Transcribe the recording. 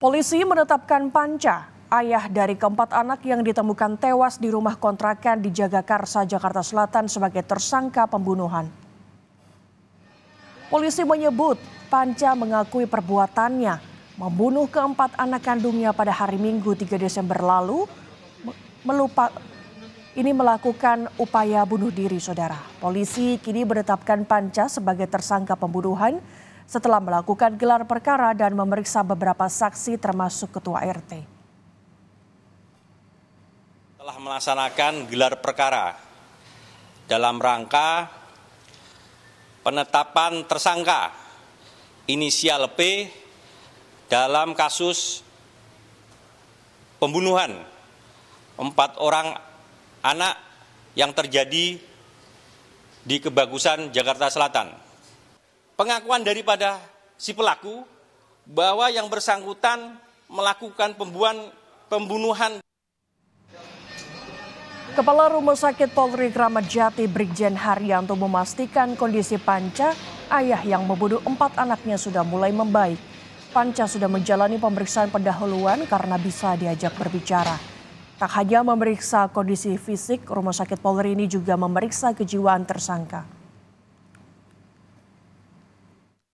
Polisi menetapkan Panca, ayah dari keempat anak yang ditemukan tewas di rumah kontrakan di Jagakarsa, Jakarta Selatan sebagai tersangka pembunuhan. Polisi menyebut Panca mengakui perbuatannya membunuh keempat anak kandungnya pada hari Minggu 3 Desember lalu melupa ini melakukan upaya bunuh diri saudara. Polisi kini menetapkan Panca sebagai tersangka pembunuhan setelah melakukan gelar perkara dan memeriksa beberapa saksi termasuk ketua RT. Telah melaksanakan gelar perkara dalam rangka penetapan tersangka inisial P dalam kasus pembunuhan empat orang anak yang terjadi di Kebagusan, Jakarta Selatan pengakuan daripada si pelaku bahwa yang bersangkutan melakukan pembuan, pembunuhan. Kepala Rumah Sakit Polri Kramat Jati Brigjen Haryanto memastikan kondisi Panca, ayah yang membunuh empat anaknya sudah mulai membaik. Panca sudah menjalani pemeriksaan pendahuluan karena bisa diajak berbicara. Tak hanya memeriksa kondisi fisik, Rumah Sakit Polri ini juga memeriksa kejiwaan tersangka.